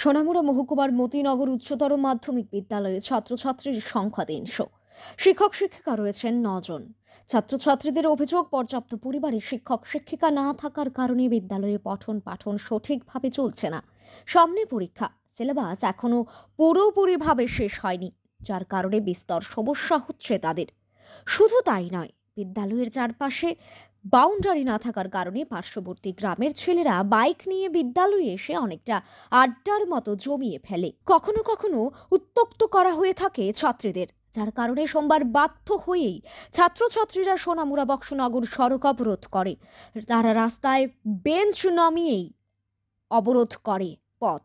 সোনামুড়া মহকুমার মতিনগর উচ্চতর মাধ্যমিক বিদ্যালয়ে ছাত্রছাত্রীর সংখ্যা তিনশো শিক্ষক শিক্ষিকা রয়েছেন নজন ছাত্রছাত্রীদের অভিযোগ পর্যাপ্ত পরিবারে শিক্ষক শিক্ষিকা না থাকার কারণে বিদ্যালয়ে পঠন পাঠন সঠিকভাবে চলছে না সামনে পরীক্ষা সিলেবাস এখনও পুরোপুরিভাবে শেষ হয়নি যার কারণে বিস্তর সমস্যা হচ্ছে তাদের শুধু তাই নয় বিদ্যালয়ের চারপাশে বাউন্ডারি না থাকার কারণে পার্শ্ববর্তী গ্রামের ছেলেরা বাইক নিয়ে বিদ্যালয়ে এসে অনেকটা আড্ডার মতো জমিয়ে ফেলে কখনো কখনো উত্তক্ত করা হয়ে থাকে ছাত্রীদের যার কারণে সোমবার বাধ্য হয়েই ছাত্রছাত্রীরা সোনামুরা বক্সনগর সড়ক অবরোধ করে তারা রাস্তায় বেঞ্চ নামিয়েই অবরোধ করে পথ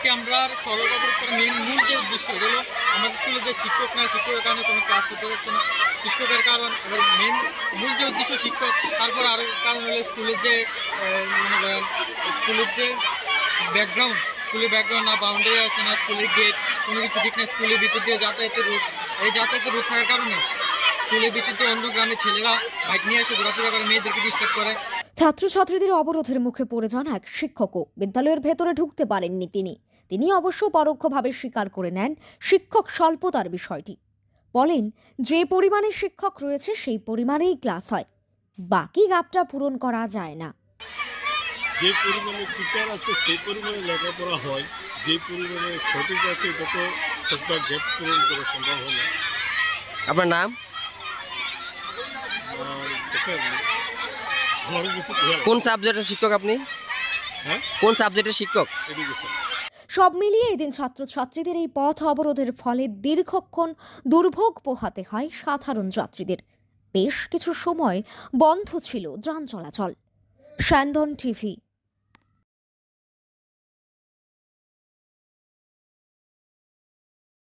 আজকে আমরা সড়ক অবরোধের মেন মূল যে উদ্দেশ্য হল আমাদের স্কুলে যে শিক্ষক না শিক্ষকের কারণে কোনো ক্লাস করতে পারছে না শিক্ষকের কারণ এবার মেন মূল যে উদ্দেশ্য শিক্ষক তারপর আরও কারণ হলো স্কুলের যে মনে করেন স্কুলের যে ব্যাকগ্রাউন্ড স্কুলের ব্যাকগ্রাউন্ড না বাউন্ডারি আছে না স্কুলের গেট কোনো কিছু ঠিক না স্কুলের ভিতর দিয়ে যাতায়াতের রুট এই যাতায়াতের রোধ থাকার কারণে স্কুলের ভিতর দিয়ে অন্য গ্রামের ছেলেরা বাইক নিয়ে এসে ঘোরাফেরা করে মেয়েদেরকে ডিস্টার্ব করে ছাত্রছাত্রীদের অবরোধের মুখে পড়ে যান এক শিক্ষকও বিদ্যালয়ের ভেতরে ঢুকতে পারেননি তিনি তিনি অবশ্য পরোক্ষভাবে স্বীকার করে নেন শিক্ষক স্বল্পতার বিষয়টি বলেন যে পরিমাণে শিক্ষক রয়েছে সেই পরিমাণেই ক্লাস হয় বাকি গাপটা পূরণ করা যায় না যে পরিমাণে টিচার আছে সেই পরিমাণে লেখাপড়া হয় যে পরিমাণে সঠিক আছে তত সবটা গ্যাপ পূরণ করা সম্ভব হয় না আপনার নাম কোন সাবজেক্টের শিক্ষক আপনি হ্যাঁ? কোন সাবজেক্টের শিক্ষক এডুকেশন সব মিলিয়ে এদিন ছাত্রছাত্রীদের এই পথ অবরোধের ফলে দীর্ঘক্ষণ দুর্ভোগ পোহাতে হয় সাধারণ যাত্রীদের বেশ কিছু সময় বন্ধ ছিল যান চলাচল স্যান্দন টিভি